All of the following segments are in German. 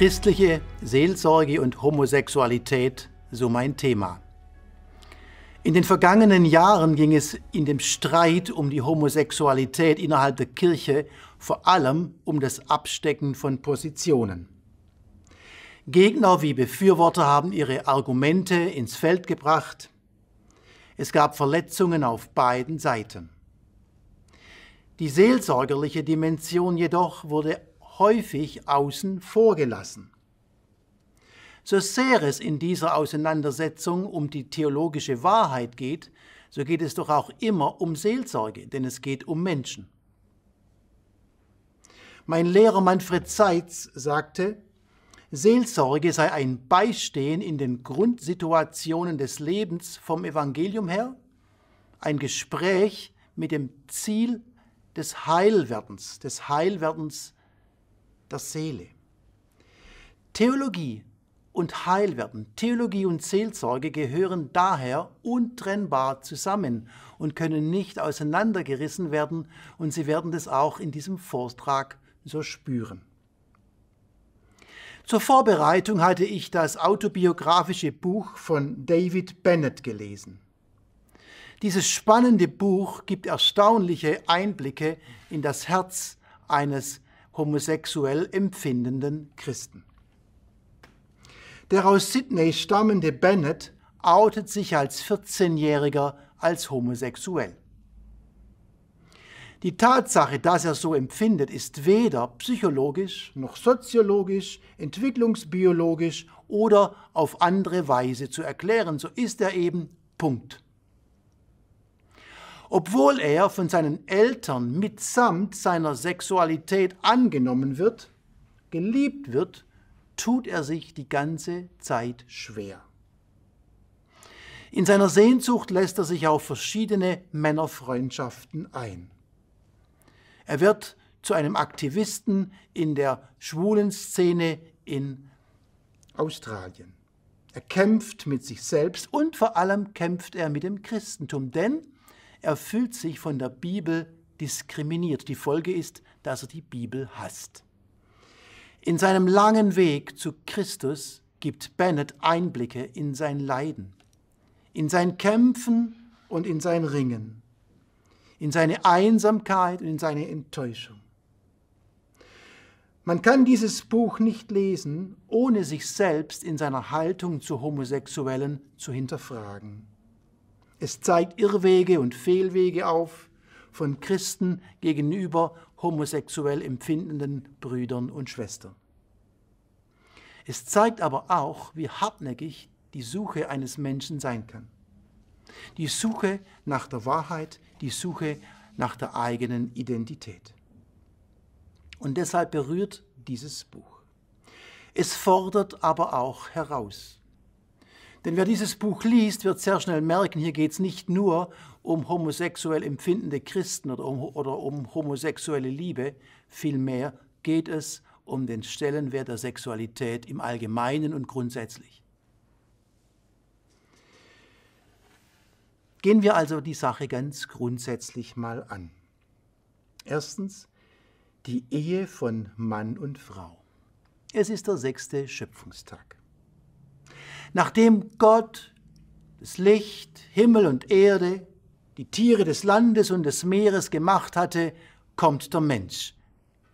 Christliche Seelsorge und Homosexualität, so mein Thema. In den vergangenen Jahren ging es in dem Streit um die Homosexualität innerhalb der Kirche vor allem um das Abstecken von Positionen. Gegner wie Befürworter haben ihre Argumente ins Feld gebracht. Es gab Verletzungen auf beiden Seiten. Die seelsorgerliche Dimension jedoch wurde häufig außen vor gelassen. So sehr es in dieser Auseinandersetzung um die theologische Wahrheit geht, so geht es doch auch immer um Seelsorge, denn es geht um Menschen. Mein Lehrer Manfred Seitz sagte, Seelsorge sei ein Beistehen in den Grundsituationen des Lebens vom Evangelium her, ein Gespräch mit dem Ziel des Heilwerdens, des Heilwerdens der Seele. Theologie und Heilwerden, Theologie und Seelsorge gehören daher untrennbar zusammen und können nicht auseinandergerissen werden und Sie werden das auch in diesem Vortrag so spüren. Zur Vorbereitung hatte ich das autobiografische Buch von David Bennett gelesen. Dieses spannende Buch gibt erstaunliche Einblicke in das Herz eines homosexuell empfindenden Christen. Der aus Sydney stammende Bennett outet sich als 14-Jähriger als homosexuell. Die Tatsache, dass er so empfindet, ist weder psychologisch noch soziologisch, entwicklungsbiologisch oder auf andere Weise zu erklären. So ist er eben. Punkt obwohl er von seinen Eltern mitsamt seiner Sexualität angenommen wird, geliebt wird, tut er sich die ganze Zeit schwer. In seiner Sehnsucht lässt er sich auf verschiedene Männerfreundschaften ein. Er wird zu einem Aktivisten in der schwulen Szene in Australien. Er kämpft mit sich selbst und vor allem kämpft er mit dem Christentum, denn er fühlt sich von der Bibel diskriminiert. Die Folge ist, dass er die Bibel hasst. In seinem langen Weg zu Christus gibt Bennett Einblicke in sein Leiden, in sein Kämpfen und in sein Ringen, in seine Einsamkeit und in seine Enttäuschung. Man kann dieses Buch nicht lesen, ohne sich selbst in seiner Haltung zu Homosexuellen zu hinterfragen. Es zeigt Irrwege und Fehlwege auf von Christen gegenüber homosexuell empfindenden Brüdern und Schwestern. Es zeigt aber auch, wie hartnäckig die Suche eines Menschen sein kann. Die Suche nach der Wahrheit, die Suche nach der eigenen Identität. Und deshalb berührt dieses Buch. Es fordert aber auch heraus. Denn wer dieses Buch liest, wird sehr schnell merken, hier geht es nicht nur um homosexuell empfindende Christen oder um, oder um homosexuelle Liebe, vielmehr geht es um den Stellenwert der Sexualität im Allgemeinen und grundsätzlich. Gehen wir also die Sache ganz grundsätzlich mal an. Erstens, die Ehe von Mann und Frau. Es ist der sechste Schöpfungstag. Nachdem Gott das Licht, Himmel und Erde, die Tiere des Landes und des Meeres gemacht hatte, kommt der Mensch.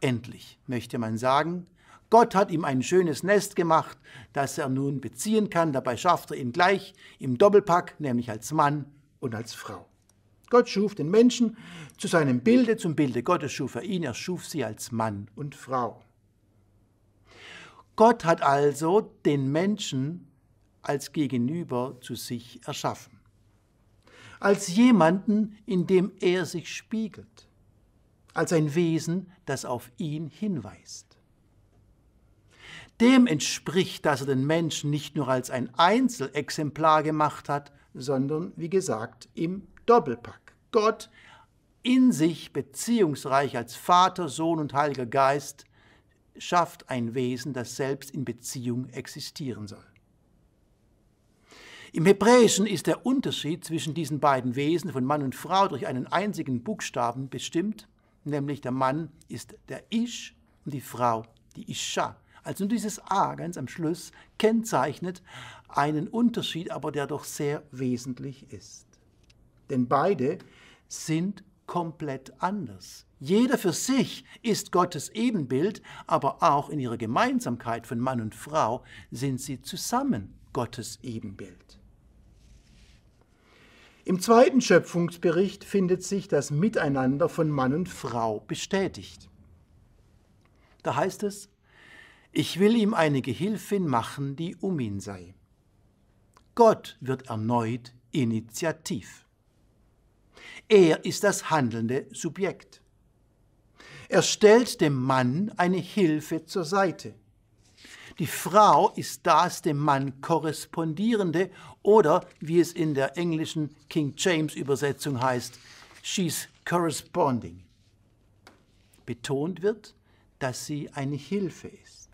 Endlich, möchte man sagen. Gott hat ihm ein schönes Nest gemacht, das er nun beziehen kann. Dabei schafft er ihn gleich im Doppelpack, nämlich als Mann und als Frau. Gott schuf den Menschen zu seinem Bilde, zum Bilde Gottes schuf er ihn, er schuf sie als Mann und Frau. Gott hat also den Menschen als Gegenüber zu sich erschaffen, als jemanden, in dem er sich spiegelt, als ein Wesen, das auf ihn hinweist. Dem entspricht, dass er den Menschen nicht nur als ein Einzelexemplar gemacht hat, sondern, wie gesagt, im Doppelpack. Gott in sich beziehungsreich als Vater, Sohn und Heiliger Geist schafft ein Wesen, das selbst in Beziehung existieren soll. Im Hebräischen ist der Unterschied zwischen diesen beiden Wesen von Mann und Frau durch einen einzigen Buchstaben bestimmt, nämlich der Mann ist der Ish und die Frau die Isha. Also dieses A ganz am Schluss kennzeichnet einen Unterschied, aber der doch sehr wesentlich ist. Denn beide sind komplett anders. Jeder für sich ist Gottes Ebenbild, aber auch in ihrer Gemeinsamkeit von Mann und Frau sind sie zusammen Gottes Ebenbild. Im zweiten Schöpfungsbericht findet sich das Miteinander von Mann und Frau bestätigt. Da heißt es, ich will ihm eine Gehilfin machen, die um ihn sei. Gott wird erneut initiativ. Er ist das handelnde Subjekt. Er stellt dem Mann eine Hilfe zur Seite. Die Frau ist das dem Mann korrespondierende oder wie es in der englischen King James Übersetzung heißt, she's corresponding. Betont wird, dass sie eine Hilfe ist.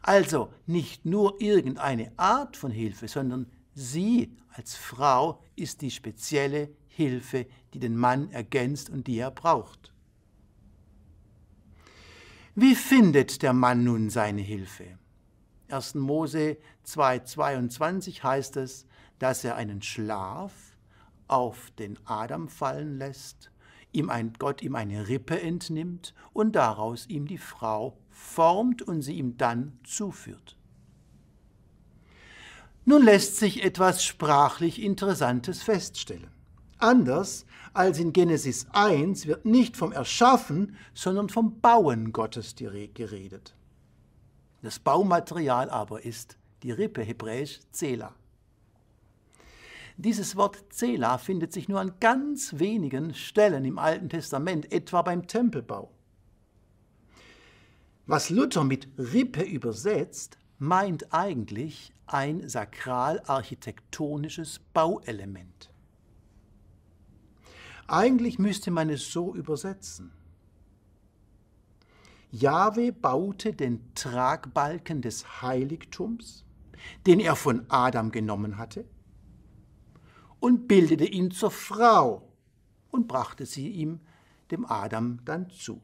Also nicht nur irgendeine Art von Hilfe, sondern sie als Frau ist die spezielle Hilfe, die den Mann ergänzt und die er braucht. Wie findet der Mann nun seine Hilfe? 1. Mose 2.22 heißt es, dass er einen Schlaf auf den Adam fallen lässt, ihm ein, Gott ihm eine Rippe entnimmt und daraus ihm die Frau formt und sie ihm dann zuführt. Nun lässt sich etwas sprachlich Interessantes feststellen. Anders als in Genesis 1 wird nicht vom Erschaffen, sondern vom Bauen Gottes geredet. Das Baumaterial aber ist die Rippe, hebräisch Zela. Dieses Wort Zela findet sich nur an ganz wenigen Stellen im Alten Testament, etwa beim Tempelbau. Was Luther mit Rippe übersetzt, meint eigentlich ein sakral-architektonisches Bauelement. Eigentlich müsste man es so übersetzen. Jahwe baute den Tragbalken des Heiligtums, den er von Adam genommen hatte, und bildete ihn zur Frau und brachte sie ihm, dem Adam, dann zu.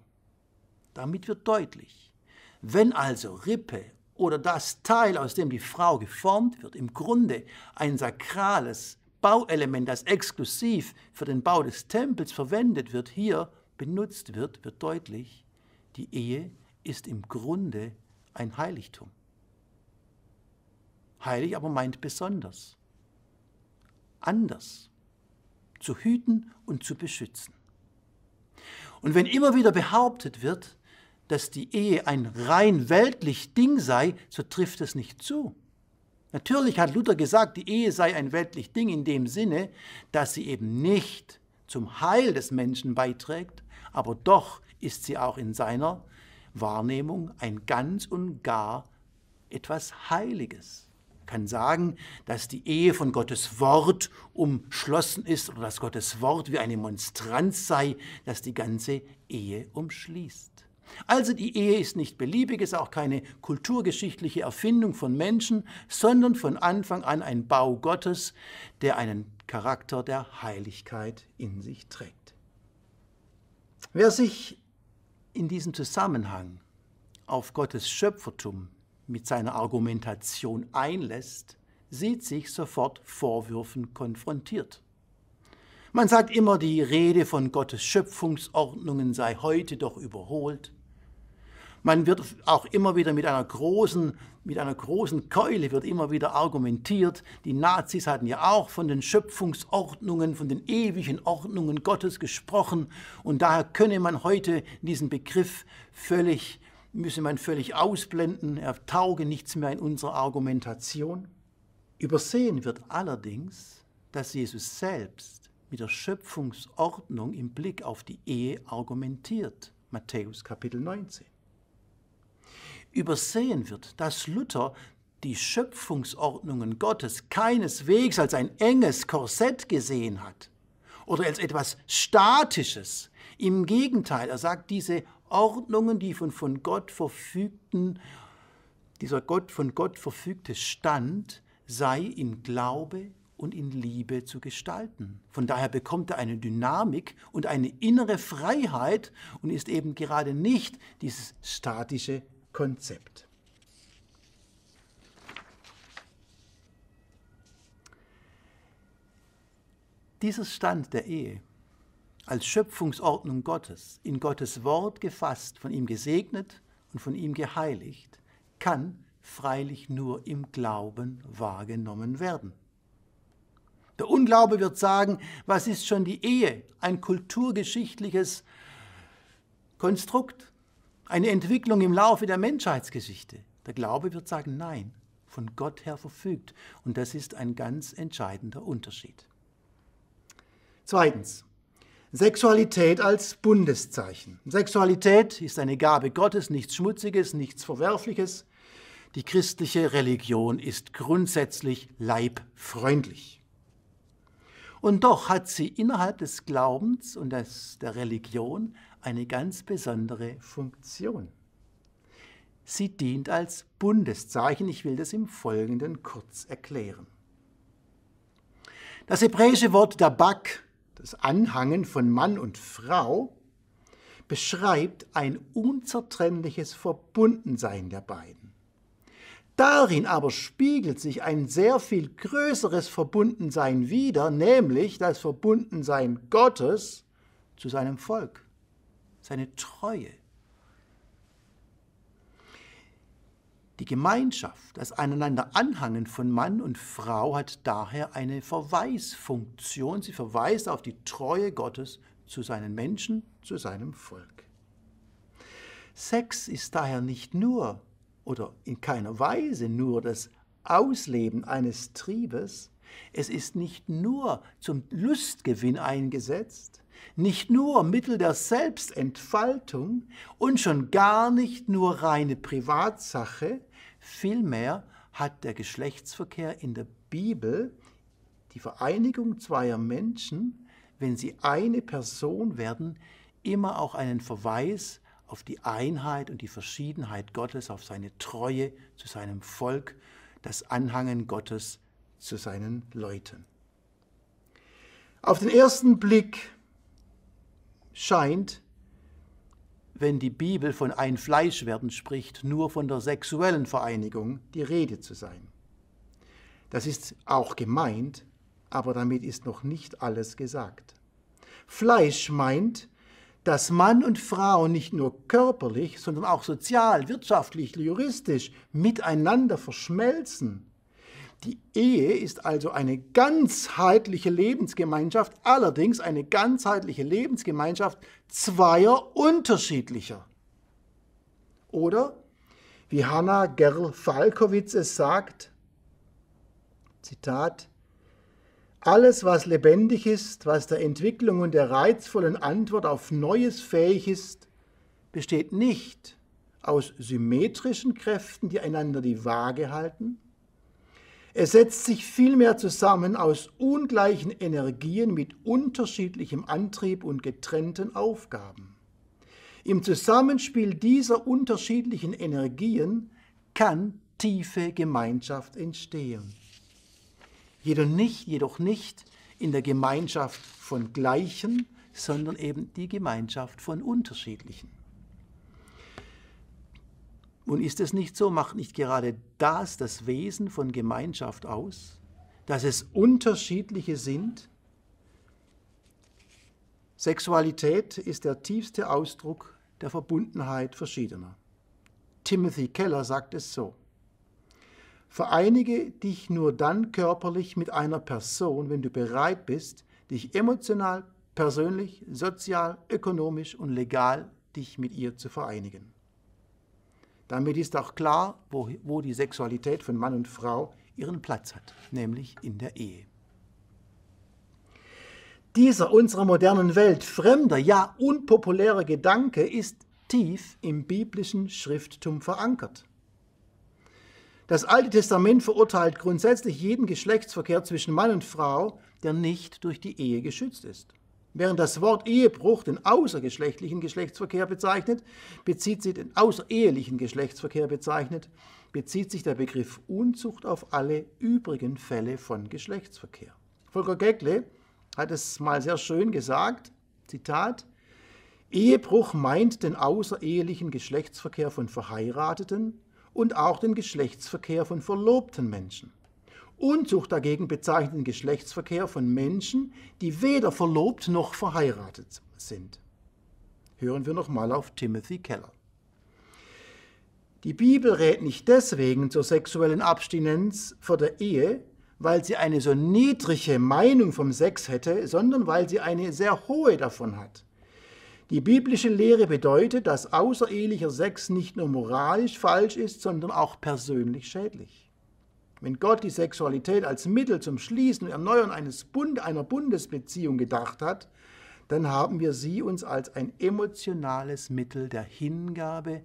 Damit wird deutlich, wenn also Rippe oder das Teil, aus dem die Frau geformt wird, im Grunde ein sakrales Bauelement, das exklusiv für den Bau des Tempels verwendet wird, hier benutzt wird, wird deutlich, die Ehe ist im Grunde ein Heiligtum. Heilig aber meint besonders, anders, zu hüten und zu beschützen. Und wenn immer wieder behauptet wird, dass die Ehe ein rein weltlich Ding sei, so trifft es nicht zu. Natürlich hat Luther gesagt, die Ehe sei ein weltlich Ding in dem Sinne, dass sie eben nicht zum Heil des Menschen beiträgt, aber doch ist sie auch in seiner Wahrnehmung ein ganz und gar etwas Heiliges. Man kann sagen, dass die Ehe von Gottes Wort umschlossen ist oder dass Gottes Wort wie eine Monstranz sei, das die ganze Ehe umschließt. Also die Ehe ist nicht beliebig, ist auch keine kulturgeschichtliche Erfindung von Menschen, sondern von Anfang an ein Bau Gottes, der einen Charakter der Heiligkeit in sich trägt. Wer sich in diesem Zusammenhang auf Gottes Schöpfertum mit seiner Argumentation einlässt, sieht sich sofort Vorwürfen konfrontiert. Man sagt immer, die Rede von Gottes Schöpfungsordnungen sei heute doch überholt. Man wird auch immer wieder mit einer großen, mit einer großen Keule wird immer wieder argumentiert. Die Nazis hatten ja auch von den Schöpfungsordnungen, von den ewigen Ordnungen Gottes gesprochen und daher könne man heute diesen Begriff völlig müsse man völlig ausblenden, er tauge nichts mehr in unserer Argumentation. Übersehen wird allerdings, dass Jesus selbst mit der Schöpfungsordnung im Blick auf die Ehe argumentiert. Matthäus Kapitel 19 übersehen wird, dass Luther die Schöpfungsordnungen Gottes keineswegs als ein enges Korsett gesehen hat oder als etwas Statisches. Im Gegenteil, er sagt, diese Ordnungen, die von, von Gott verfügten, dieser Gott von Gott verfügte Stand sei in Glaube und in Liebe zu gestalten. Von daher bekommt er eine Dynamik und eine innere Freiheit und ist eben gerade nicht dieses statische Konzept. Dieser Stand der Ehe als Schöpfungsordnung Gottes, in Gottes Wort gefasst, von ihm gesegnet und von ihm geheiligt, kann freilich nur im Glauben wahrgenommen werden. Der Unglaube wird sagen, was ist schon die Ehe, ein kulturgeschichtliches Konstrukt, eine Entwicklung im Laufe der Menschheitsgeschichte. Der Glaube wird sagen, nein, von Gott her verfügt. Und das ist ein ganz entscheidender Unterschied. Zweitens, Sexualität als Bundeszeichen. Sexualität ist eine Gabe Gottes, nichts Schmutziges, nichts Verwerfliches. Die christliche Religion ist grundsätzlich leibfreundlich. Und doch hat sie innerhalb des Glaubens und des, der Religion eine ganz besondere Funktion. Sie dient als Bundeszeichen. Ich will das im Folgenden kurz erklären. Das hebräische Wort Dabak, das Anhangen von Mann und Frau, beschreibt ein unzertrennliches Verbundensein der beiden. Darin aber spiegelt sich ein sehr viel größeres Verbundensein wider, nämlich das Verbundensein Gottes zu seinem Volk seine Treue. Die Gemeinschaft, das Aneinander anhangen von Mann und Frau hat daher eine Verweisfunktion. Sie verweist auf die Treue Gottes zu seinen Menschen, zu seinem Volk. Sex ist daher nicht nur oder in keiner Weise nur das Ausleben eines Triebes, es ist nicht nur zum Lustgewinn eingesetzt, nicht nur Mittel der Selbstentfaltung und schon gar nicht nur reine Privatsache, vielmehr hat der Geschlechtsverkehr in der Bibel die Vereinigung zweier Menschen, wenn sie eine Person werden, immer auch einen Verweis auf die Einheit und die Verschiedenheit Gottes, auf seine Treue zu seinem Volk, das Anhangen Gottes zu seinen Leuten. Auf den ersten Blick scheint, wenn die Bibel von ein Fleisch werden spricht, nur von der sexuellen Vereinigung die Rede zu sein. Das ist auch gemeint, aber damit ist noch nicht alles gesagt. Fleisch meint, dass Mann und Frau nicht nur körperlich, sondern auch sozial, wirtschaftlich, juristisch miteinander verschmelzen die Ehe ist also eine ganzheitliche Lebensgemeinschaft, allerdings eine ganzheitliche Lebensgemeinschaft zweier unterschiedlicher. Oder wie Hanna Gerl-Falkowitz es sagt, Zitat, alles, was lebendig ist, was der Entwicklung und der reizvollen Antwort auf Neues fähig ist, besteht nicht aus symmetrischen Kräften, die einander die Waage halten, es setzt sich vielmehr zusammen aus ungleichen Energien mit unterschiedlichem Antrieb und getrennten Aufgaben. Im Zusammenspiel dieser unterschiedlichen Energien kann tiefe Gemeinschaft entstehen. Jedoch nicht, jedoch nicht in der Gemeinschaft von Gleichen, sondern eben die Gemeinschaft von Unterschiedlichen. Und ist es nicht so? Macht nicht gerade das das Wesen von Gemeinschaft aus, dass es unterschiedliche sind? Sexualität ist der tiefste Ausdruck der Verbundenheit verschiedener. Timothy Keller sagt es so. Vereinige dich nur dann körperlich mit einer Person, wenn du bereit bist, dich emotional, persönlich, sozial, ökonomisch und legal dich mit ihr zu vereinigen. Damit ist auch klar, wo, wo die Sexualität von Mann und Frau ihren Platz hat, nämlich in der Ehe. Dieser unserer modernen Welt fremder, ja unpopulärer Gedanke ist tief im biblischen Schrifttum verankert. Das Alte Testament verurteilt grundsätzlich jeden Geschlechtsverkehr zwischen Mann und Frau, der nicht durch die Ehe geschützt ist. Während das Wort Ehebruch den außergeschlechtlichen Geschlechtsverkehr bezeichnet, bezieht sich den außerehelichen Geschlechtsverkehr bezeichnet, bezieht sich der Begriff Unzucht auf alle übrigen Fälle von Geschlechtsverkehr. Volker Gekle hat es mal sehr schön gesagt, Zitat, Ehebruch meint den außerehelichen Geschlechtsverkehr von Verheirateten und auch den Geschlechtsverkehr von verlobten Menschen. Unzucht dagegen bezeichnet den Geschlechtsverkehr von Menschen, die weder verlobt noch verheiratet sind. Hören wir nochmal auf Timothy Keller. Die Bibel rät nicht deswegen zur sexuellen Abstinenz vor der Ehe, weil sie eine so niedrige Meinung vom Sex hätte, sondern weil sie eine sehr hohe davon hat. Die biblische Lehre bedeutet, dass außerehelicher Sex nicht nur moralisch falsch ist, sondern auch persönlich schädlich. Wenn Gott die Sexualität als Mittel zum Schließen und Erneuern eines Bund, einer Bundesbeziehung gedacht hat, dann haben wir sie uns als ein emotionales Mittel der Hingabe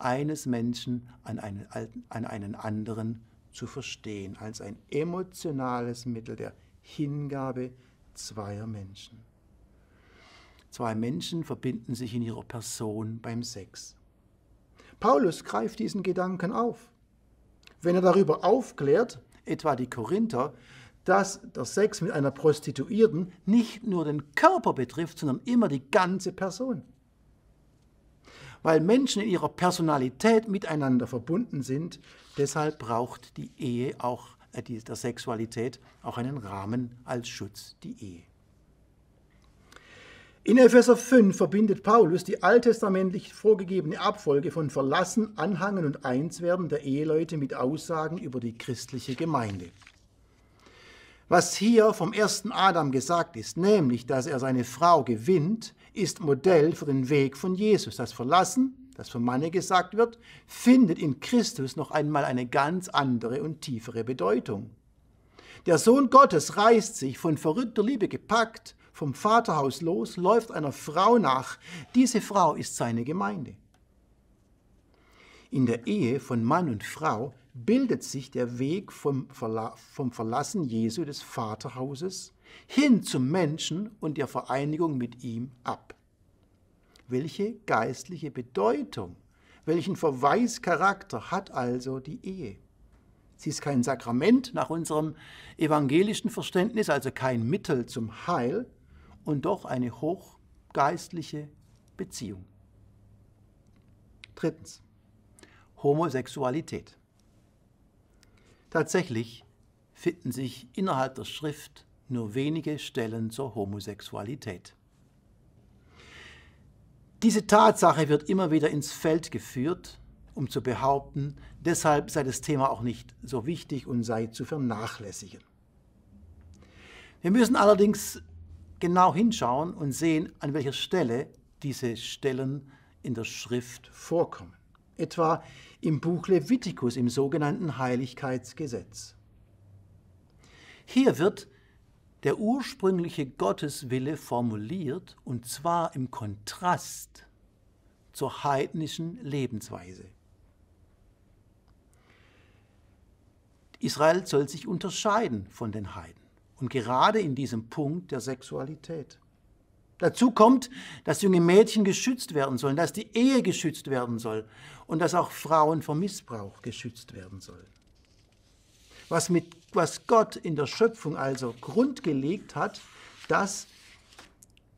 eines Menschen an einen, an einen anderen zu verstehen, als ein emotionales Mittel der Hingabe zweier Menschen. Zwei Menschen verbinden sich in ihrer Person beim Sex. Paulus greift diesen Gedanken auf. Wenn er darüber aufklärt, etwa die Korinther, dass der Sex mit einer Prostituierten nicht nur den Körper betrifft, sondern immer die ganze Person. Weil Menschen in ihrer Personalität miteinander verbunden sind, deshalb braucht die Ehe auch, äh, die, der Sexualität auch einen Rahmen als Schutz, die Ehe. In Epheser 5 verbindet Paulus die alttestamentlich vorgegebene Abfolge von Verlassen, Anhangen und Einswerden der Eheleute mit Aussagen über die christliche Gemeinde. Was hier vom ersten Adam gesagt ist, nämlich, dass er seine Frau gewinnt, ist Modell für den Weg von Jesus. Das Verlassen, das vom Manne gesagt wird, findet in Christus noch einmal eine ganz andere und tiefere Bedeutung. Der Sohn Gottes reißt sich, von verrückter Liebe gepackt, vom Vaterhaus los, läuft einer Frau nach. Diese Frau ist seine Gemeinde. In der Ehe von Mann und Frau bildet sich der Weg vom, Verla vom Verlassen Jesu des Vaterhauses hin zum Menschen und der Vereinigung mit ihm ab. Welche geistliche Bedeutung, welchen Verweischarakter hat also die Ehe? Sie ist kein Sakrament nach unserem evangelischen Verständnis, also kein Mittel zum Heil, und doch eine hochgeistliche Beziehung. Drittens. Homosexualität. Tatsächlich finden sich innerhalb der Schrift nur wenige Stellen zur Homosexualität. Diese Tatsache wird immer wieder ins Feld geführt, um zu behaupten, deshalb sei das Thema auch nicht so wichtig und sei zu vernachlässigen. Wir müssen allerdings genau hinschauen und sehen, an welcher Stelle diese Stellen in der Schrift vorkommen. Etwa im Buch Levitikus, im sogenannten Heiligkeitsgesetz. Hier wird der ursprüngliche Gotteswille formuliert und zwar im Kontrast zur heidnischen Lebensweise. Israel soll sich unterscheiden von den Heiden. Und gerade in diesem Punkt der Sexualität. Dazu kommt, dass junge Mädchen geschützt werden sollen, dass die Ehe geschützt werden soll und dass auch Frauen vor Missbrauch geschützt werden sollen. Was, mit, was Gott in der Schöpfung also grundgelegt hat, das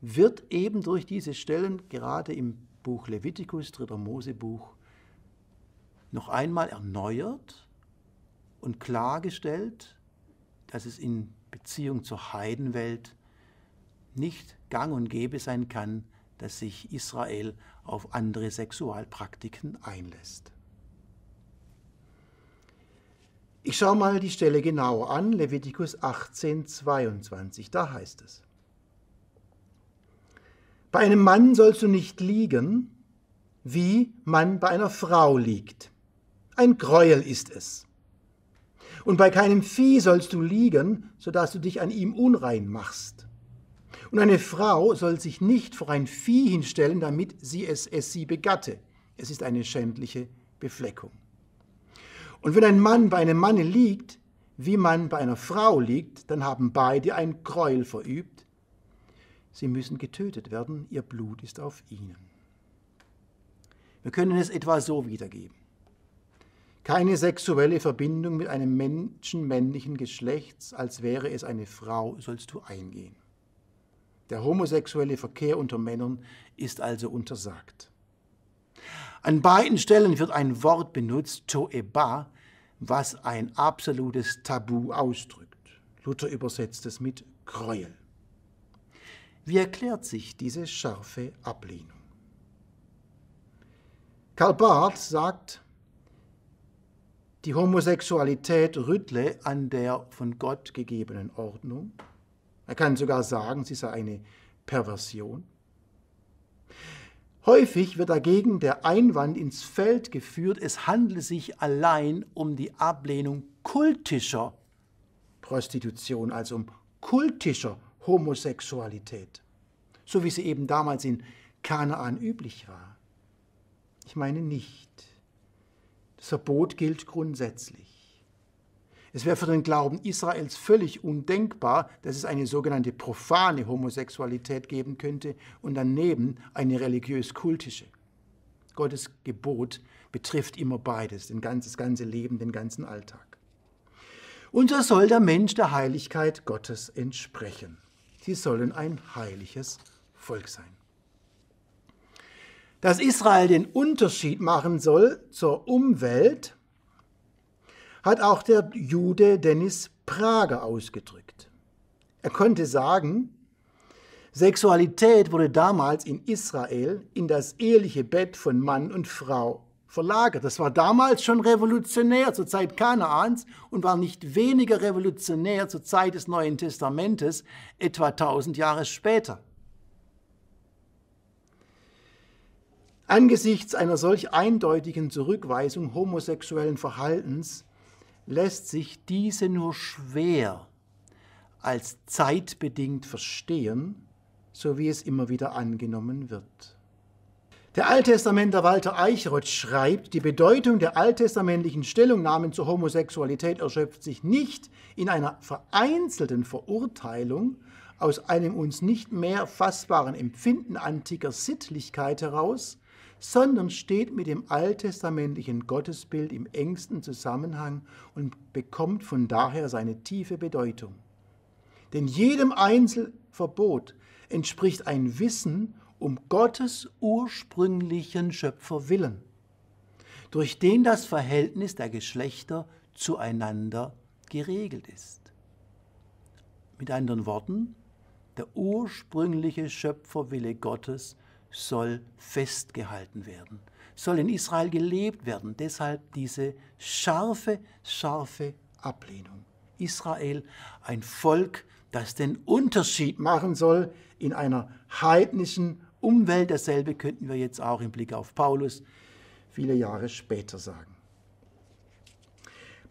wird eben durch diese Stellen gerade im Buch Levitikus, dritter Mosebuch, noch einmal erneuert und klargestellt, dass es in Beziehung zur Heidenwelt nicht gang und gäbe sein kann, dass sich Israel auf andere Sexualpraktiken einlässt. Ich schaue mal die Stelle genauer an, Levitikus 18, 22, da heißt es. Bei einem Mann sollst du nicht liegen, wie man bei einer Frau liegt. Ein Gräuel ist es. Und bei keinem Vieh sollst du liegen, sodass du dich an ihm unrein machst. Und eine Frau soll sich nicht vor ein Vieh hinstellen, damit sie es, es sie begatte. Es ist eine schändliche Befleckung. Und wenn ein Mann bei einem Manne liegt, wie man bei einer Frau liegt, dann haben beide ein Gräuel verübt. Sie müssen getötet werden, ihr Blut ist auf ihnen. Wir können es etwa so wiedergeben. Keine sexuelle Verbindung mit einem Menschen männlichen Geschlechts, als wäre es eine Frau, sollst du eingehen. Der homosexuelle Verkehr unter Männern ist also untersagt. An beiden Stellen wird ein Wort benutzt, toeba, was ein absolutes Tabu ausdrückt. Luther übersetzt es mit Gräuel. Wie erklärt sich diese scharfe Ablehnung? Karl Barth sagt, die Homosexualität rüttle an der von Gott gegebenen Ordnung. Er kann sogar sagen, sie sei eine Perversion. Häufig wird dagegen der Einwand ins Feld geführt, es handle sich allein um die Ablehnung kultischer Prostitution, also um kultischer Homosexualität, so wie sie eben damals in Kanaan üblich war. Ich meine nicht. Das Verbot gilt grundsätzlich. Es wäre für den Glauben Israels völlig undenkbar, dass es eine sogenannte profane Homosexualität geben könnte und daneben eine religiös-kultische. Gottes Gebot betrifft immer beides, das ganze Leben, den ganzen Alltag. Und so soll der Mensch der Heiligkeit Gottes entsprechen. Sie sollen ein heiliges Volk sein dass Israel den Unterschied machen soll zur Umwelt, hat auch der Jude Dennis Prager ausgedrückt. Er konnte sagen, Sexualität wurde damals in Israel in das eheliche Bett von Mann und Frau verlagert. Das war damals schon revolutionär zur Zeit Kanaans und war nicht weniger revolutionär zur Zeit des Neuen Testamentes, etwa 1000 Jahre später. Angesichts einer solch eindeutigen Zurückweisung homosexuellen Verhaltens lässt sich diese nur schwer als zeitbedingt verstehen, so wie es immer wieder angenommen wird. Der Alttestamenter Walter Eichroth schreibt, die Bedeutung der alttestamentlichen Stellungnahmen zur Homosexualität erschöpft sich nicht in einer vereinzelten Verurteilung aus einem uns nicht mehr fassbaren Empfinden antiker Sittlichkeit heraus, sondern steht mit dem alttestamentlichen Gottesbild im engsten Zusammenhang und bekommt von daher seine tiefe Bedeutung. Denn jedem Einzelverbot entspricht ein Wissen um Gottes ursprünglichen Schöpferwillen, durch den das Verhältnis der Geschlechter zueinander geregelt ist. Mit anderen Worten, der ursprüngliche Schöpferwille Gottes soll festgehalten werden, soll in Israel gelebt werden. Deshalb diese scharfe, scharfe Ablehnung. Israel, ein Volk, das den Unterschied machen soll in einer heidnischen Umwelt. Dasselbe könnten wir jetzt auch im Blick auf Paulus viele Jahre später sagen.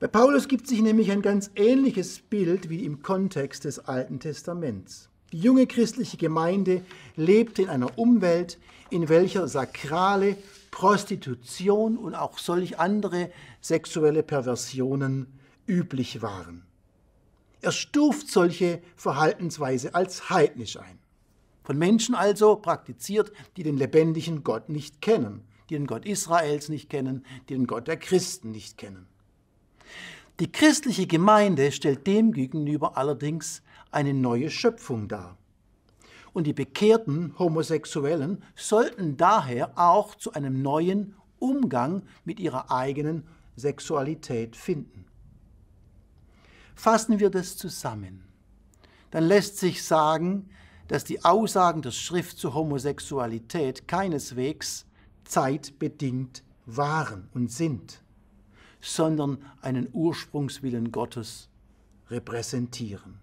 Bei Paulus gibt sich nämlich ein ganz ähnliches Bild wie im Kontext des Alten Testaments. Die junge christliche Gemeinde lebte in einer Umwelt, in welcher sakrale Prostitution und auch solch andere sexuelle Perversionen üblich waren. Er stuft solche Verhaltensweise als heidnisch ein. Von Menschen also praktiziert, die den lebendigen Gott nicht kennen, die den Gott Israels nicht kennen, die den Gott der Christen nicht kennen. Die christliche Gemeinde stellt demgegenüber allerdings eine neue Schöpfung dar und die bekehrten Homosexuellen sollten daher auch zu einem neuen Umgang mit ihrer eigenen Sexualität finden. Fassen wir das zusammen. Dann lässt sich sagen, dass die Aussagen der Schrift zur Homosexualität keineswegs zeitbedingt waren und sind, sondern einen Ursprungswillen Gottes repräsentieren.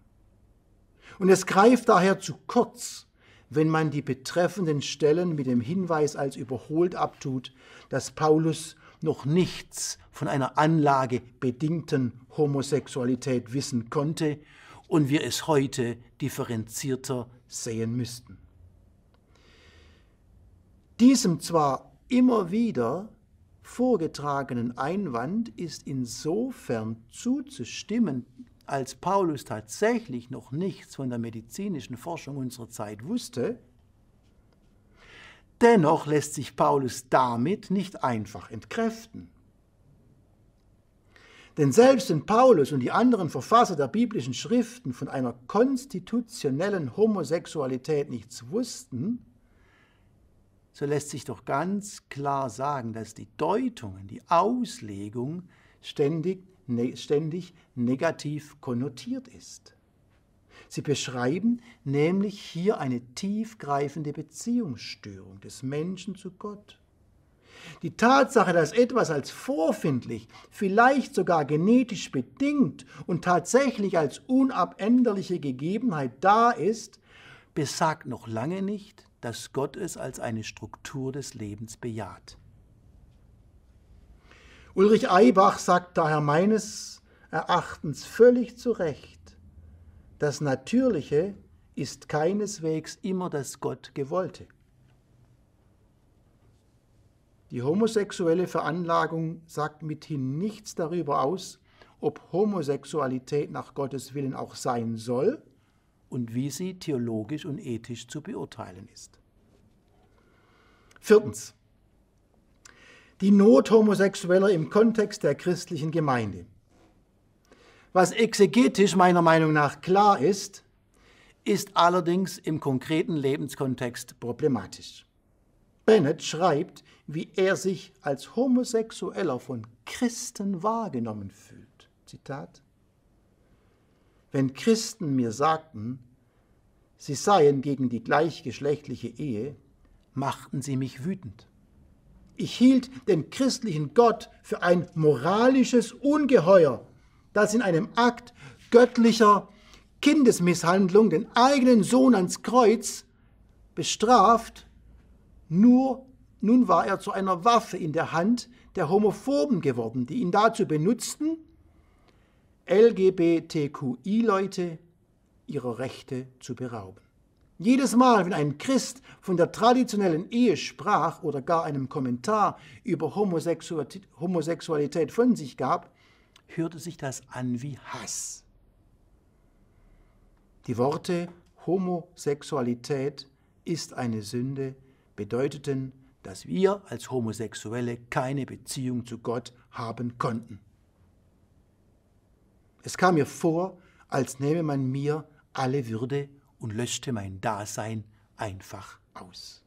Und es greift daher zu kurz, wenn man die betreffenden Stellen mit dem Hinweis als überholt abtut, dass Paulus noch nichts von einer anlagebedingten Homosexualität wissen konnte und wir es heute differenzierter sehen müssten. Diesem zwar immer wieder vorgetragenen Einwand ist insofern zuzustimmen, als Paulus tatsächlich noch nichts von der medizinischen Forschung unserer Zeit wusste, dennoch lässt sich Paulus damit nicht einfach entkräften. Denn selbst wenn Paulus und die anderen Verfasser der biblischen Schriften von einer konstitutionellen Homosexualität nichts wussten, so lässt sich doch ganz klar sagen, dass die Deutungen, die Auslegung ständig ne ständig negativ konnotiert ist. Sie beschreiben nämlich hier eine tiefgreifende Beziehungsstörung des Menschen zu Gott. Die Tatsache, dass etwas als vorfindlich, vielleicht sogar genetisch bedingt und tatsächlich als unabänderliche Gegebenheit da ist, besagt noch lange nicht, dass Gott es als eine Struktur des Lebens bejaht. Ulrich Eibach sagt daher meines Erachtens völlig zu Recht, das Natürliche ist keineswegs immer das Gottgewollte. Die homosexuelle Veranlagung sagt mithin nichts darüber aus, ob Homosexualität nach Gottes Willen auch sein soll und wie sie theologisch und ethisch zu beurteilen ist. Viertens die Not Homosexueller im Kontext der christlichen Gemeinde. Was exegetisch meiner Meinung nach klar ist, ist allerdings im konkreten Lebenskontext problematisch. Bennett schreibt, wie er sich als Homosexueller von Christen wahrgenommen fühlt. Zitat Wenn Christen mir sagten, sie seien gegen die gleichgeschlechtliche Ehe, machten sie mich wütend. Ich hielt den christlichen Gott für ein moralisches Ungeheuer, das in einem Akt göttlicher Kindesmisshandlung den eigenen Sohn ans Kreuz bestraft. Nur nun war er zu einer Waffe in der Hand der Homophoben geworden, die ihn dazu benutzten, LGBTQI-Leute ihrer Rechte zu berauben. Jedes Mal, wenn ein Christ von der traditionellen Ehe sprach oder gar einem Kommentar über Homosexualität von sich gab, hörte sich das an wie Hass. Die Worte Homosexualität ist eine Sünde bedeuteten, dass wir als Homosexuelle keine Beziehung zu Gott haben konnten. Es kam mir vor, als nehme man mir alle Würde und löschte mein Dasein einfach aus.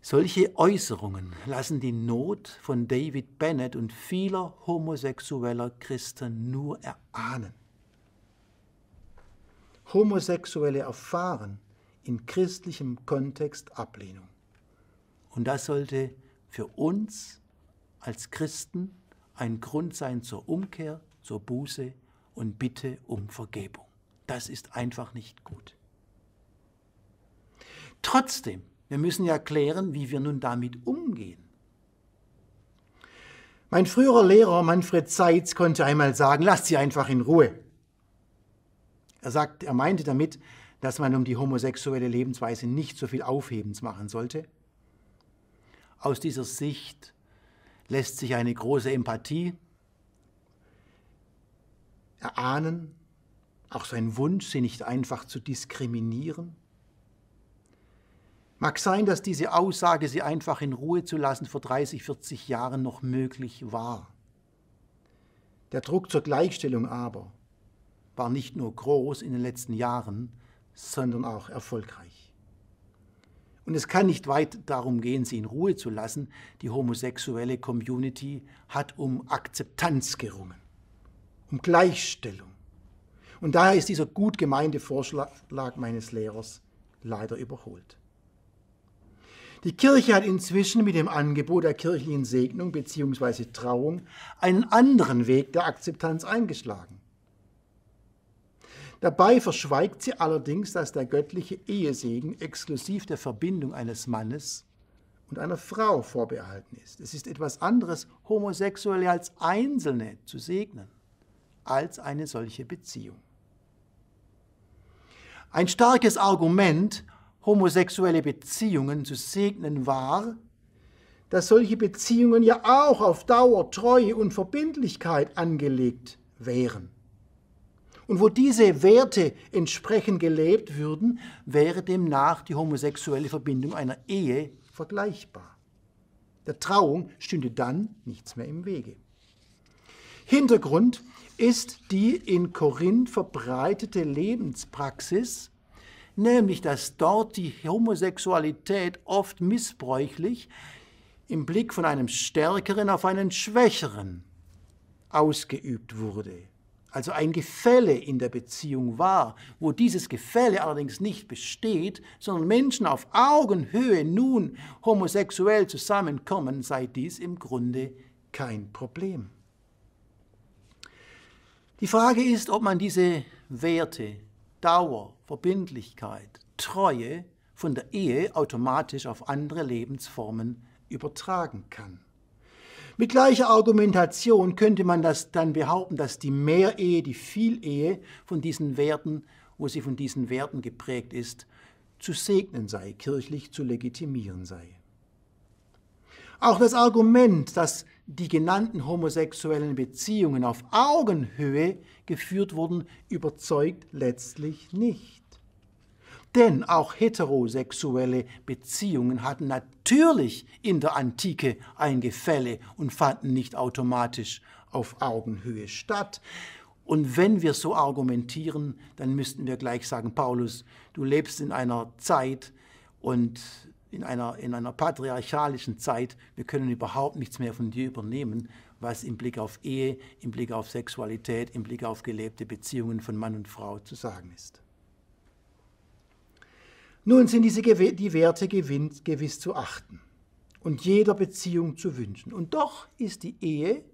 Solche Äußerungen lassen die Not von David Bennett und vieler homosexueller Christen nur erahnen. Homosexuelle erfahren in christlichem Kontext Ablehnung. Und das sollte für uns als Christen ein Grund sein zur Umkehr, zur Buße, und bitte um Vergebung. Das ist einfach nicht gut. Trotzdem, wir müssen ja klären, wie wir nun damit umgehen. Mein früherer Lehrer Manfred Seitz konnte einmal sagen, lasst sie einfach in Ruhe. Er, sagt, er meinte damit, dass man um die homosexuelle Lebensweise nicht so viel Aufhebens machen sollte. Aus dieser Sicht lässt sich eine große Empathie erahnen, auch sein Wunsch, sie nicht einfach zu diskriminieren? Mag sein, dass diese Aussage, sie einfach in Ruhe zu lassen, vor 30, 40 Jahren noch möglich war. Der Druck zur Gleichstellung aber war nicht nur groß in den letzten Jahren, sondern auch erfolgreich. Und es kann nicht weit darum gehen, sie in Ruhe zu lassen. Die homosexuelle Community hat um Akzeptanz gerungen um Gleichstellung. Und daher ist dieser gut gemeinte Vorschlag meines Lehrers leider überholt. Die Kirche hat inzwischen mit dem Angebot der kirchlichen Segnung bzw. Trauung einen anderen Weg der Akzeptanz eingeschlagen. Dabei verschweigt sie allerdings, dass der göttliche Ehesegen exklusiv der Verbindung eines Mannes und einer Frau vorbehalten ist. Es ist etwas anderes, Homosexuelle als Einzelne zu segnen als eine solche Beziehung. Ein starkes Argument, homosexuelle Beziehungen zu segnen, war, dass solche Beziehungen ja auch auf Dauer Treue und Verbindlichkeit angelegt wären. Und wo diese Werte entsprechend gelebt würden, wäre demnach die homosexuelle Verbindung einer Ehe vergleichbar. Der Trauung stünde dann nichts mehr im Wege. Hintergrund ist die in Korinth verbreitete Lebenspraxis, nämlich dass dort die Homosexualität oft missbräuchlich im Blick von einem Stärkeren auf einen Schwächeren ausgeübt wurde. Also ein Gefälle in der Beziehung war, wo dieses Gefälle allerdings nicht besteht, sondern Menschen auf Augenhöhe nun homosexuell zusammenkommen, sei dies im Grunde kein Problem. Die Frage ist, ob man diese Werte, Dauer, Verbindlichkeit, Treue von der Ehe automatisch auf andere Lebensformen übertragen kann. Mit gleicher Argumentation könnte man das dann behaupten, dass die Mehrehe, die Vielehe von diesen Werten, wo sie von diesen Werten geprägt ist, zu segnen sei, kirchlich zu legitimieren sei. Auch das Argument, dass die genannten homosexuellen Beziehungen auf Augenhöhe geführt wurden, überzeugt letztlich nicht. Denn auch heterosexuelle Beziehungen hatten natürlich in der Antike ein Gefälle und fanden nicht automatisch auf Augenhöhe statt. Und wenn wir so argumentieren, dann müssten wir gleich sagen, Paulus, du lebst in einer Zeit und in einer, in einer patriarchalischen Zeit, wir können überhaupt nichts mehr von dir übernehmen, was im Blick auf Ehe, im Blick auf Sexualität, im Blick auf gelebte Beziehungen von Mann und Frau zu sagen ist. Nun sind diese Gew die Werte gewiss zu achten und jeder Beziehung zu wünschen. Und doch ist die Ehe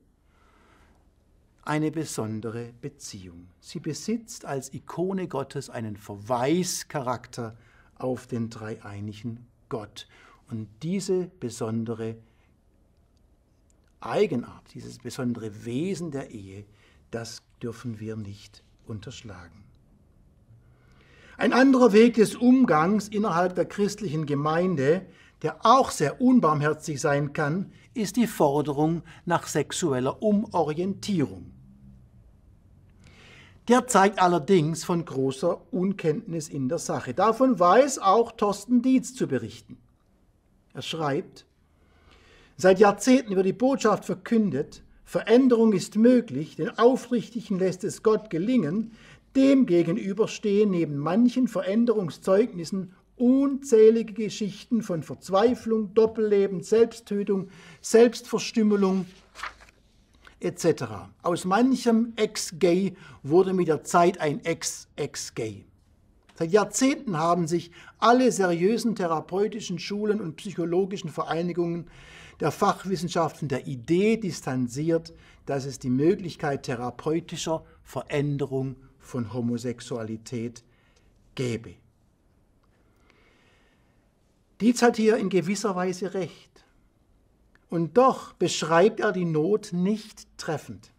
eine besondere Beziehung. Sie besitzt als Ikone Gottes einen Verweischarakter auf den dreieinigen Gott. Und diese besondere Eigenart, dieses besondere Wesen der Ehe, das dürfen wir nicht unterschlagen. Ein anderer Weg des Umgangs innerhalb der christlichen Gemeinde, der auch sehr unbarmherzig sein kann, ist die Forderung nach sexueller Umorientierung. Der zeigt allerdings von großer Unkenntnis in der Sache. Davon weiß auch Thorsten Dietz zu berichten. Er schreibt, seit Jahrzehnten über die Botschaft verkündet, Veränderung ist möglich, den Aufrichtigen lässt es Gott gelingen, demgegenüber stehen neben manchen Veränderungszeugnissen unzählige Geschichten von Verzweiflung, Doppelleben, Selbsttötung, Selbstverstümmelung etc. Aus manchem Ex-Gay wurde mit der Zeit ein Ex-Ex-Gay. Seit Jahrzehnten haben sich alle seriösen therapeutischen Schulen und psychologischen Vereinigungen der Fachwissenschaften der Idee distanziert, dass es die Möglichkeit therapeutischer Veränderung von Homosexualität gäbe. Dietz hat hier in gewisser Weise recht und doch beschreibt er die Not nicht treffend.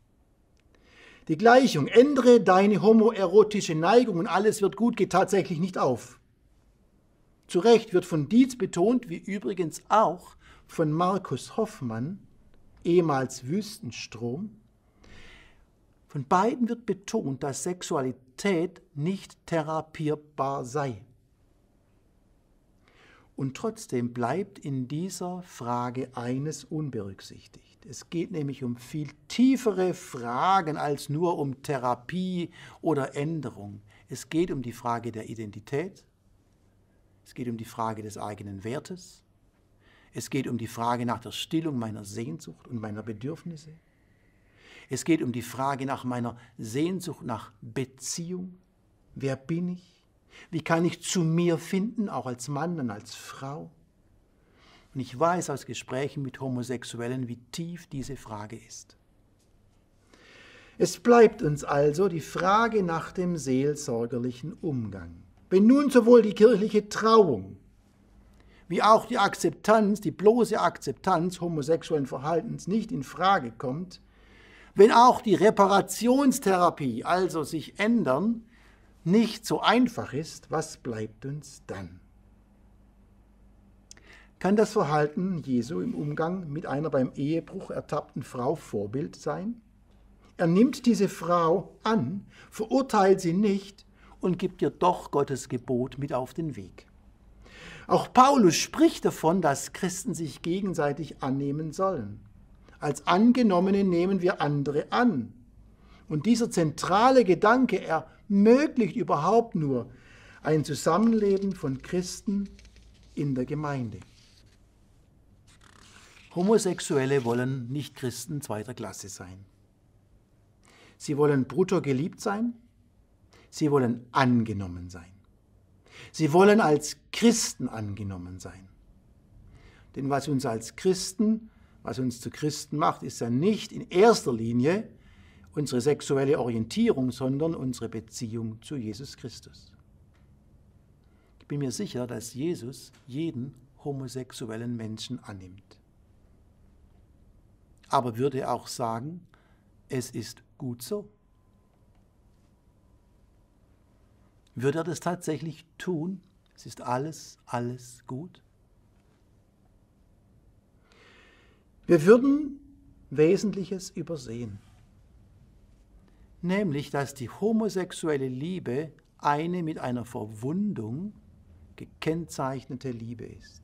Die Gleichung ändere deine homoerotische Neigung und alles wird gut geht tatsächlich nicht auf. Zu Recht wird von Dietz betont, wie übrigens auch von Markus Hoffmann, ehemals Wüstenstrom. Von beiden wird betont, dass Sexualität nicht therapierbar sei. Und trotzdem bleibt in dieser Frage eines unberücksichtigt. Es geht nämlich um viel tiefere Fragen als nur um Therapie oder Änderung. Es geht um die Frage der Identität. Es geht um die Frage des eigenen Wertes. Es geht um die Frage nach der Stillung meiner Sehnsucht und meiner Bedürfnisse. Es geht um die Frage nach meiner Sehnsucht nach Beziehung. Wer bin ich? Wie kann ich zu mir finden, auch als Mann und als Frau? Und ich weiß aus Gesprächen mit Homosexuellen, wie tief diese Frage ist. Es bleibt uns also die Frage nach dem seelsorgerlichen Umgang. Wenn nun sowohl die kirchliche Trauung wie auch die Akzeptanz, die bloße Akzeptanz homosexuellen Verhaltens nicht in Frage kommt, wenn auch die Reparationstherapie, also sich ändern, nicht so einfach ist, was bleibt uns dann? Kann das Verhalten Jesu im Umgang mit einer beim Ehebruch ertappten Frau Vorbild sein? Er nimmt diese Frau an, verurteilt sie nicht und gibt ihr doch Gottes Gebot mit auf den Weg. Auch Paulus spricht davon, dass Christen sich gegenseitig annehmen sollen. Als Angenommene nehmen wir andere an. Und dieser zentrale Gedanke, er möglich überhaupt nur ein Zusammenleben von Christen in der Gemeinde. Homosexuelle wollen nicht Christen zweiter Klasse sein. Sie wollen brutto geliebt sein. Sie wollen angenommen sein. Sie wollen als Christen angenommen sein. Denn was uns als Christen, was uns zu Christen macht, ist ja nicht in erster Linie unsere sexuelle Orientierung, sondern unsere Beziehung zu Jesus Christus. Ich bin mir sicher, dass Jesus jeden homosexuellen Menschen annimmt. Aber würde er auch sagen, es ist gut so? Würde er das tatsächlich tun? Es ist alles, alles gut? Wir würden Wesentliches übersehen nämlich dass die homosexuelle Liebe eine mit einer Verwundung gekennzeichnete Liebe ist.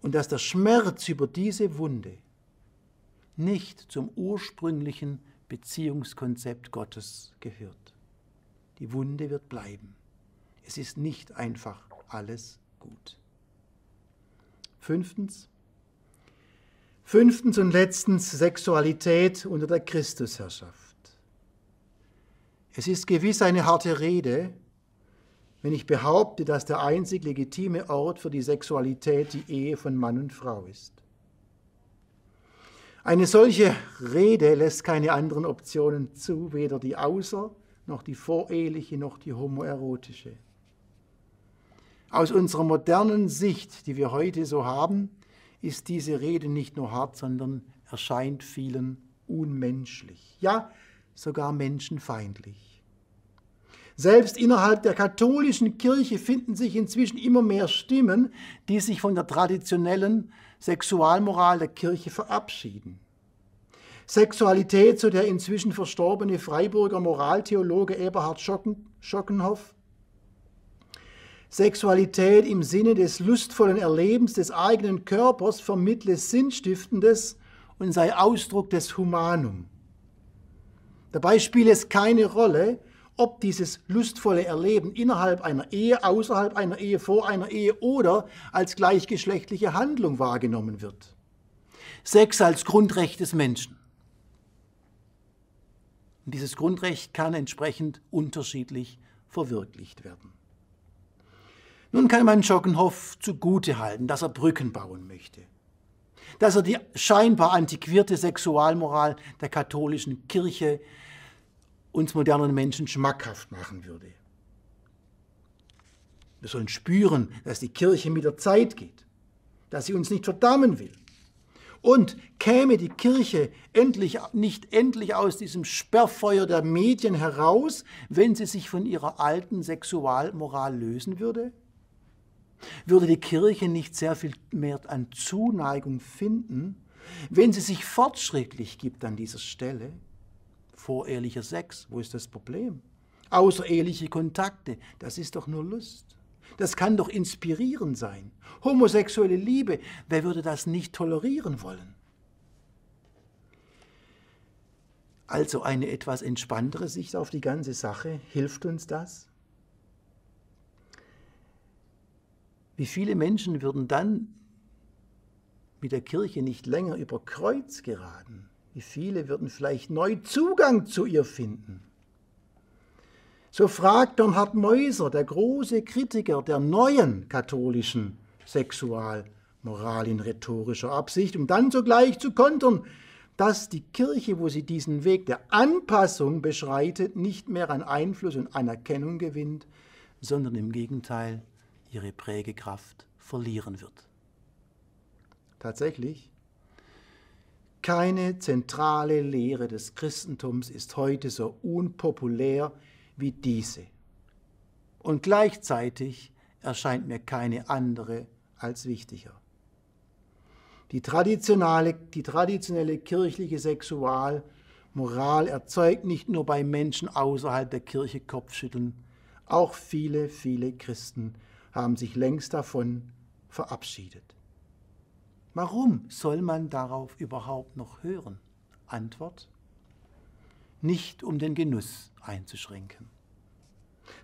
Und dass der Schmerz über diese Wunde nicht zum ursprünglichen Beziehungskonzept Gottes gehört. Die Wunde wird bleiben. Es ist nicht einfach alles gut. Fünftens, Fünftens und letztens Sexualität unter der Christusherrschaft. Es ist gewiss eine harte Rede, wenn ich behaupte, dass der einzig legitime Ort für die Sexualität die Ehe von Mann und Frau ist. Eine solche Rede lässt keine anderen Optionen zu, weder die außer noch die voreheliche noch die homoerotische. Aus unserer modernen Sicht, die wir heute so haben, ist diese Rede nicht nur hart, sondern erscheint vielen unmenschlich, ja sogar menschenfeindlich. Selbst innerhalb der katholischen Kirche finden sich inzwischen immer mehr Stimmen, die sich von der traditionellen Sexualmoral der Kirche verabschieden. Sexualität, so der inzwischen verstorbene Freiburger Moraltheologe Eberhard Schocken, Schockenhoff, Sexualität im Sinne des lustvollen Erlebens des eigenen Körpers vermittle Sinnstiftendes und sei Ausdruck des Humanum. Dabei spiele es keine Rolle, ob dieses lustvolle Erleben innerhalb einer Ehe, außerhalb einer Ehe, vor einer Ehe oder als gleichgeschlechtliche Handlung wahrgenommen wird. Sex als Grundrecht des Menschen. Und dieses Grundrecht kann entsprechend unterschiedlich verwirklicht werden. Nun kann man Schockenhoff zugutehalten, dass er Brücken bauen möchte, dass er die scheinbar antiquierte Sexualmoral der katholischen Kirche uns modernen Menschen schmackhaft machen würde. Wir sollen spüren, dass die Kirche mit der Zeit geht, dass sie uns nicht verdammen will. Und käme die Kirche endlich, nicht endlich aus diesem Sperrfeuer der Medien heraus, wenn sie sich von ihrer alten Sexualmoral lösen würde? würde die Kirche nicht sehr viel mehr an Zuneigung finden, wenn sie sich fortschrittlich gibt an dieser Stelle? Vorehelicher Sex, wo ist das Problem? Außereheliche Kontakte, das ist doch nur Lust. Das kann doch inspirierend sein. Homosexuelle Liebe, wer würde das nicht tolerieren wollen? Also eine etwas entspanntere Sicht auf die ganze Sache, hilft uns das? Wie viele Menschen würden dann mit der Kirche nicht länger über Kreuz geraten? Wie viele würden vielleicht neu Zugang zu ihr finden? So fragt Bernhard Meuser, der große Kritiker der neuen katholischen Sexualmoral in rhetorischer Absicht, um dann sogleich zu kontern, dass die Kirche, wo sie diesen Weg der Anpassung beschreitet, nicht mehr an Einfluss und Anerkennung gewinnt, sondern im Gegenteil ihre Prägekraft verlieren wird. Tatsächlich, keine zentrale Lehre des Christentums ist heute so unpopulär wie diese. Und gleichzeitig erscheint mir keine andere als wichtiger. Die traditionelle, die traditionelle kirchliche Sexualmoral erzeugt nicht nur bei Menschen außerhalb der Kirche Kopfschütteln, auch viele, viele Christen haben sich längst davon verabschiedet. Warum soll man darauf überhaupt noch hören? Antwort nicht um den Genuss einzuschränken,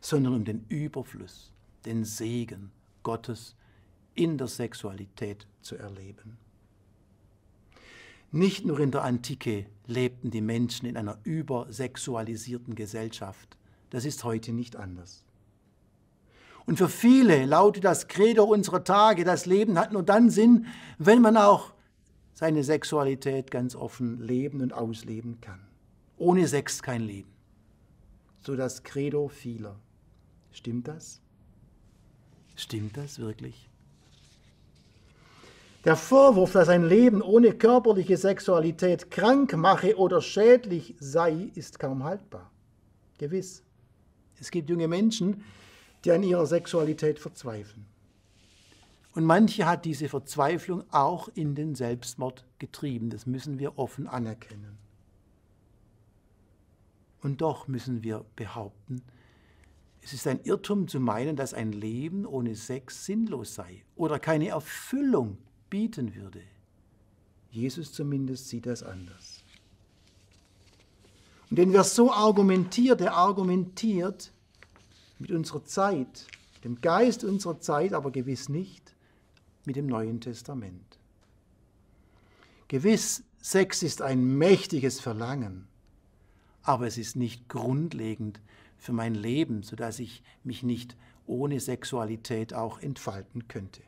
sondern um den Überfluss, den Segen Gottes in der Sexualität zu erleben. Nicht nur in der Antike lebten die Menschen in einer übersexualisierten Gesellschaft, das ist heute nicht anders. Und für viele lautet das Credo unserer Tage, das Leben hat nur dann Sinn, wenn man auch seine Sexualität ganz offen leben und ausleben kann. Ohne Sex kein Leben. So das Credo vieler. Stimmt das? Stimmt das wirklich? Der Vorwurf, dass ein Leben ohne körperliche Sexualität krank mache oder schädlich sei, ist kaum haltbar. Gewiss. Es gibt junge Menschen, die an ihrer Sexualität verzweifeln. Und manche hat diese Verzweiflung auch in den Selbstmord getrieben. Das müssen wir offen anerkennen. Und doch müssen wir behaupten, es ist ein Irrtum zu meinen, dass ein Leben ohne Sex sinnlos sei oder keine Erfüllung bieten würde. Jesus zumindest sieht das anders. Und wenn wer so argumentiert, der argumentiert mit unserer Zeit, dem Geist unserer Zeit, aber gewiss nicht mit dem Neuen Testament. Gewiss, Sex ist ein mächtiges Verlangen, aber es ist nicht grundlegend für mein Leben, sodass ich mich nicht ohne Sexualität auch entfalten könnte.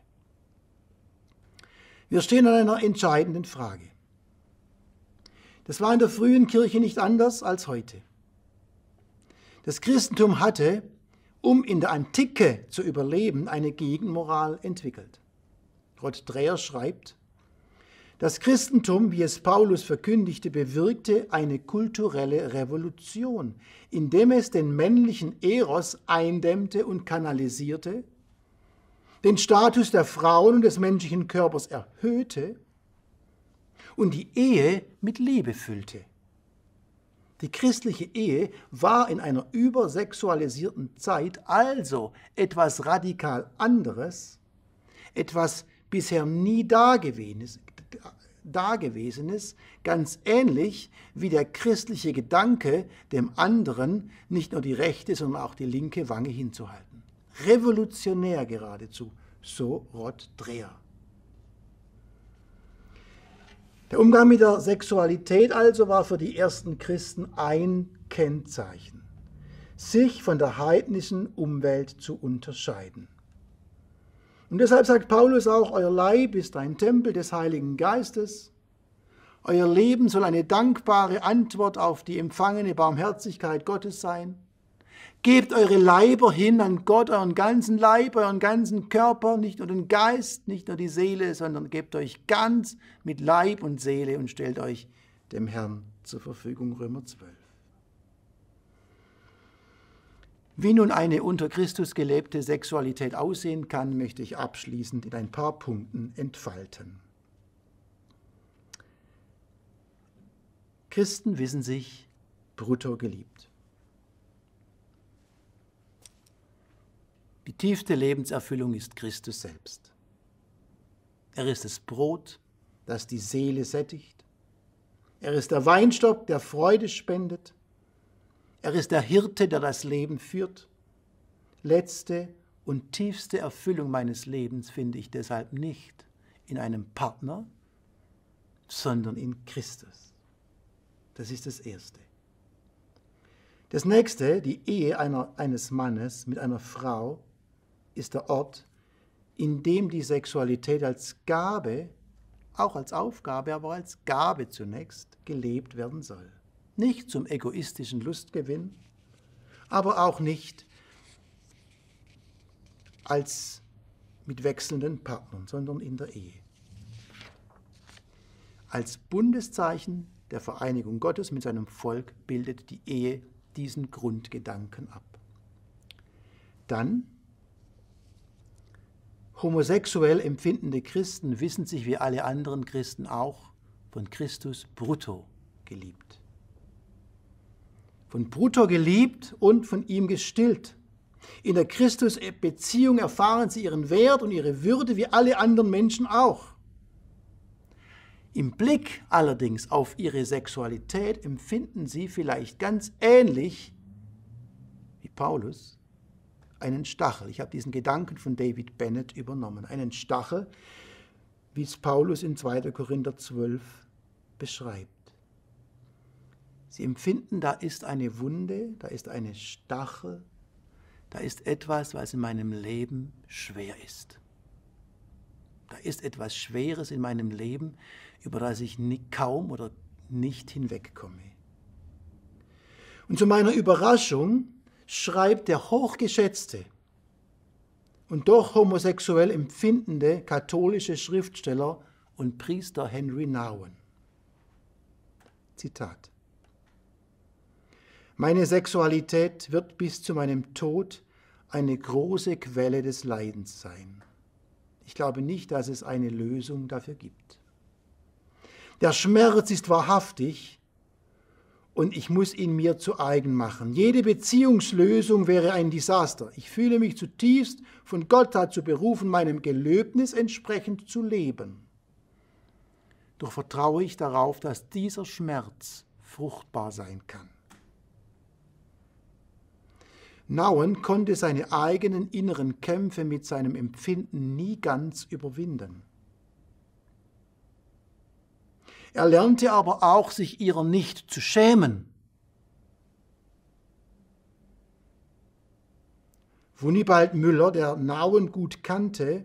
Wir stehen an einer entscheidenden Frage. Das war in der frühen Kirche nicht anders als heute. Das Christentum hatte, um in der Antike zu überleben, eine Gegenmoral entwickelt. Rod Dreher schreibt, das Christentum, wie es Paulus verkündigte, bewirkte eine kulturelle Revolution, indem es den männlichen Eros eindämmte und kanalisierte, den Status der Frauen und des menschlichen Körpers erhöhte und die Ehe mit Liebe füllte. Die christliche Ehe war in einer übersexualisierten Zeit also etwas radikal anderes, etwas bisher nie Dagewesenes, Dagewesenes, ganz ähnlich wie der christliche Gedanke, dem anderen nicht nur die rechte, sondern auch die linke Wange hinzuhalten. Revolutionär geradezu, so Rod Dreher. Der Umgang mit der Sexualität also war für die ersten Christen ein Kennzeichen, sich von der heidnischen Umwelt zu unterscheiden. Und deshalb sagt Paulus auch, euer Leib ist ein Tempel des Heiligen Geistes, euer Leben soll eine dankbare Antwort auf die empfangene Barmherzigkeit Gottes sein, Gebt eure Leiber hin an Gott, euren ganzen Leib, euren ganzen Körper, nicht nur den Geist, nicht nur die Seele, sondern gebt euch ganz mit Leib und Seele und stellt euch dem Herrn zur Verfügung. Römer 12. Wie nun eine unter Christus gelebte Sexualität aussehen kann, möchte ich abschließend in ein paar Punkten entfalten. Christen wissen sich brutto geliebt. tiefste Lebenserfüllung ist Christus selbst. Er ist das Brot, das die Seele sättigt. Er ist der Weinstock, der Freude spendet. Er ist der Hirte, der das Leben führt. Letzte und tiefste Erfüllung meines Lebens finde ich deshalb nicht in einem Partner, sondern in Christus. Das ist das Erste. Das nächste, die Ehe einer, eines Mannes mit einer Frau, ist der Ort, in dem die Sexualität als Gabe, auch als Aufgabe, aber als Gabe zunächst gelebt werden soll. Nicht zum egoistischen Lustgewinn, aber auch nicht als mit wechselnden Partnern, sondern in der Ehe. Als Bundeszeichen der Vereinigung Gottes mit seinem Volk bildet die Ehe diesen Grundgedanken ab. Dann Homosexuell empfindende Christen wissen sich wie alle anderen Christen auch von Christus brutto geliebt. Von brutto geliebt und von ihm gestillt. In der Christus-Beziehung erfahren sie ihren Wert und ihre Würde wie alle anderen Menschen auch. Im Blick allerdings auf ihre Sexualität empfinden sie vielleicht ganz ähnlich wie Paulus einen Stachel. Ich habe diesen Gedanken von David Bennett übernommen. Einen Stachel, wie es Paulus in 2. Korinther 12 beschreibt. Sie empfinden, da ist eine Wunde, da ist eine Stachel, da ist etwas, was in meinem Leben schwer ist. Da ist etwas Schweres in meinem Leben, über das ich kaum oder nicht hinwegkomme. Und zu meiner Überraschung schreibt der hochgeschätzte und doch homosexuell empfindende katholische Schriftsteller und Priester Henry Nouwen. Zitat. Meine Sexualität wird bis zu meinem Tod eine große Quelle des Leidens sein. Ich glaube nicht, dass es eine Lösung dafür gibt. Der Schmerz ist wahrhaftig, und ich muss ihn mir zu eigen machen. Jede Beziehungslösung wäre ein Desaster. Ich fühle mich zutiefst von Gott dazu berufen, meinem Gelöbnis entsprechend zu leben. Doch vertraue ich darauf, dass dieser Schmerz fruchtbar sein kann. Nauen konnte seine eigenen inneren Kämpfe mit seinem Empfinden nie ganz überwinden. Er lernte aber auch, sich ihrer nicht zu schämen. Wunibald Müller, der Nauen gut kannte,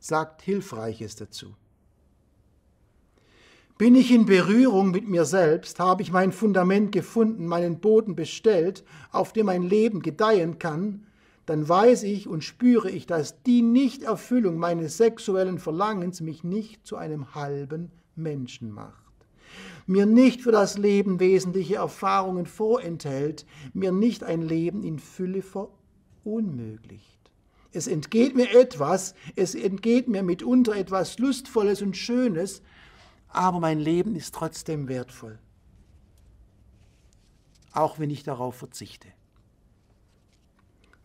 sagt Hilfreiches dazu. Bin ich in Berührung mit mir selbst, habe ich mein Fundament gefunden, meinen Boden bestellt, auf dem mein Leben gedeihen kann, dann weiß ich und spüre ich, dass die Nichterfüllung meines sexuellen Verlangens mich nicht zu einem halben Menschen macht mir nicht für das Leben wesentliche Erfahrungen vorenthält, mir nicht ein Leben in Fülle verunmöglicht. Es entgeht mir etwas, es entgeht mir mitunter etwas Lustvolles und Schönes, aber mein Leben ist trotzdem wertvoll, auch wenn ich darauf verzichte.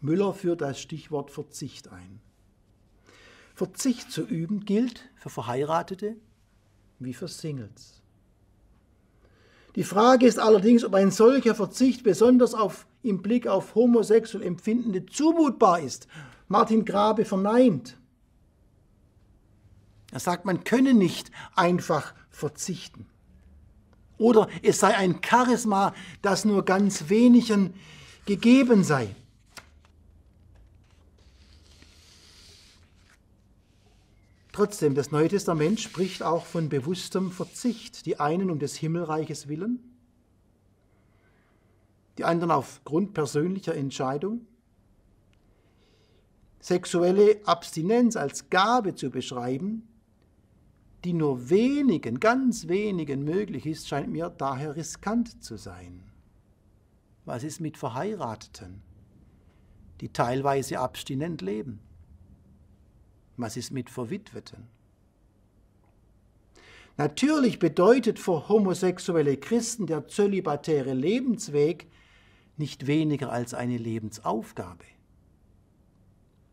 Müller führt das Stichwort Verzicht ein. Verzicht zu üben gilt für Verheiratete, wie für Singles. Die Frage ist allerdings, ob ein solcher Verzicht besonders auf, im Blick auf homosexuell Empfindende zumutbar ist. Martin Grabe verneint. Er sagt, man könne nicht einfach verzichten. Oder es sei ein Charisma, das nur ganz wenigen gegeben sei. Trotzdem, das Neue Testament spricht auch von bewusstem Verzicht, die einen um des Himmelreiches willen, die anderen aufgrund persönlicher Entscheidung. Sexuelle Abstinenz als Gabe zu beschreiben, die nur wenigen, ganz wenigen möglich ist, scheint mir daher riskant zu sein. Was ist mit Verheirateten, die teilweise abstinent leben? Was ist mit Verwitweten? Natürlich bedeutet für homosexuelle Christen der zölibatäre Lebensweg nicht weniger als eine Lebensaufgabe.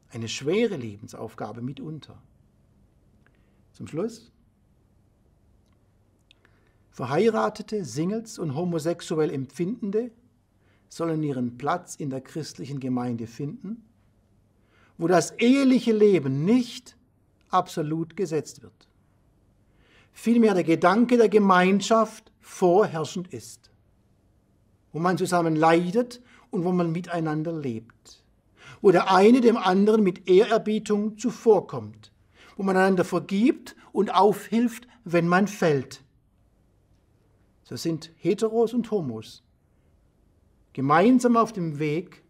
Eine schwere Lebensaufgabe mitunter. Zum Schluss. Verheiratete, Singles und homosexuell Empfindende sollen ihren Platz in der christlichen Gemeinde finden wo das eheliche Leben nicht absolut gesetzt wird. Vielmehr der Gedanke der Gemeinschaft vorherrschend ist, wo man zusammen leidet und wo man miteinander lebt, wo der eine dem anderen mit Ehrerbietung zuvorkommt, wo man einander vergibt und aufhilft, wenn man fällt. So sind Heteros und Homos gemeinsam auf dem Weg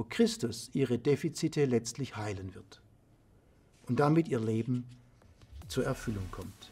wo Christus ihre Defizite letztlich heilen wird und damit ihr Leben zur Erfüllung kommt.